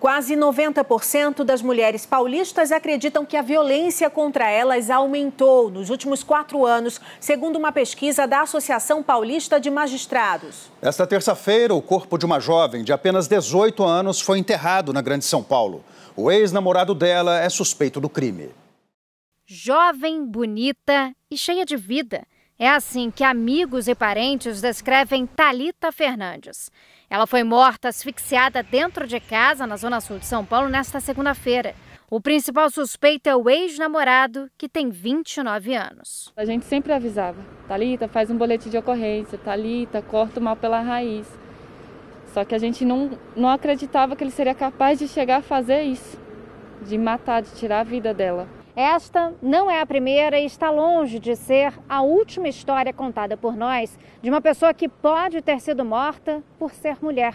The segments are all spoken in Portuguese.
Quase 90% das mulheres paulistas acreditam que a violência contra elas aumentou nos últimos quatro anos, segundo uma pesquisa da Associação Paulista de Magistrados. Esta terça-feira, o corpo de uma jovem de apenas 18 anos foi enterrado na Grande São Paulo. O ex-namorado dela é suspeito do crime. Jovem, bonita e cheia de vida. É assim que amigos e parentes descrevem Talita Fernandes. Ela foi morta asfixiada dentro de casa na zona sul de São Paulo nesta segunda-feira. O principal suspeito é o ex-namorado, que tem 29 anos. A gente sempre avisava, Talita, faz um boletim de ocorrência, Talita, corta o mal pela raiz. Só que a gente não, não acreditava que ele seria capaz de chegar a fazer isso, de matar, de tirar a vida dela. Esta não é a primeira e está longe de ser a última história contada por nós de uma pessoa que pode ter sido morta por ser mulher.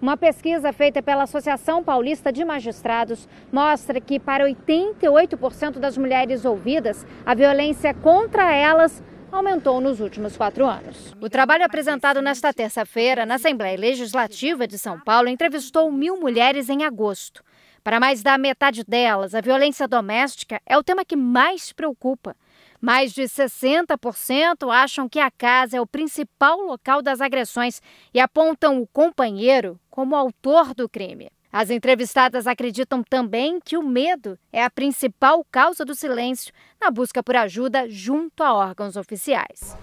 Uma pesquisa feita pela Associação Paulista de Magistrados mostra que, para 88% das mulheres ouvidas, a violência contra elas aumentou nos últimos quatro anos. O trabalho apresentado nesta terça-feira na Assembleia Legislativa de São Paulo entrevistou mil mulheres em agosto. Para mais da metade delas, a violência doméstica é o tema que mais preocupa. Mais de 60% acham que a casa é o principal local das agressões e apontam o companheiro como autor do crime. As entrevistadas acreditam também que o medo é a principal causa do silêncio na busca por ajuda junto a órgãos oficiais.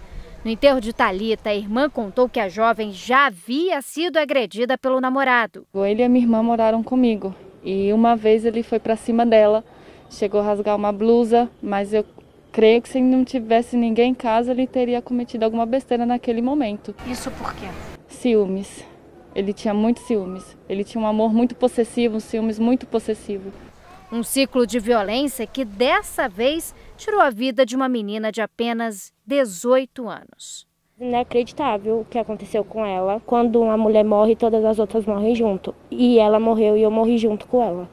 No enterro de Talita, a irmã contou que a jovem já havia sido agredida pelo namorado. Ele e a minha irmã moraram comigo. E uma vez ele foi para cima dela, chegou a rasgar uma blusa, mas eu creio que se não tivesse ninguém em casa, ele teria cometido alguma besteira naquele momento. Isso por quê? Ciúmes. Ele tinha muitos ciúmes. Ele tinha um amor muito possessivo, um ciúmes muito possessivo. Um ciclo de violência que dessa vez tirou a vida de uma menina de apenas 18 anos. Inacreditável o que aconteceu com ela. Quando uma mulher morre, todas as outras morrem junto. E ela morreu e eu morri junto com ela.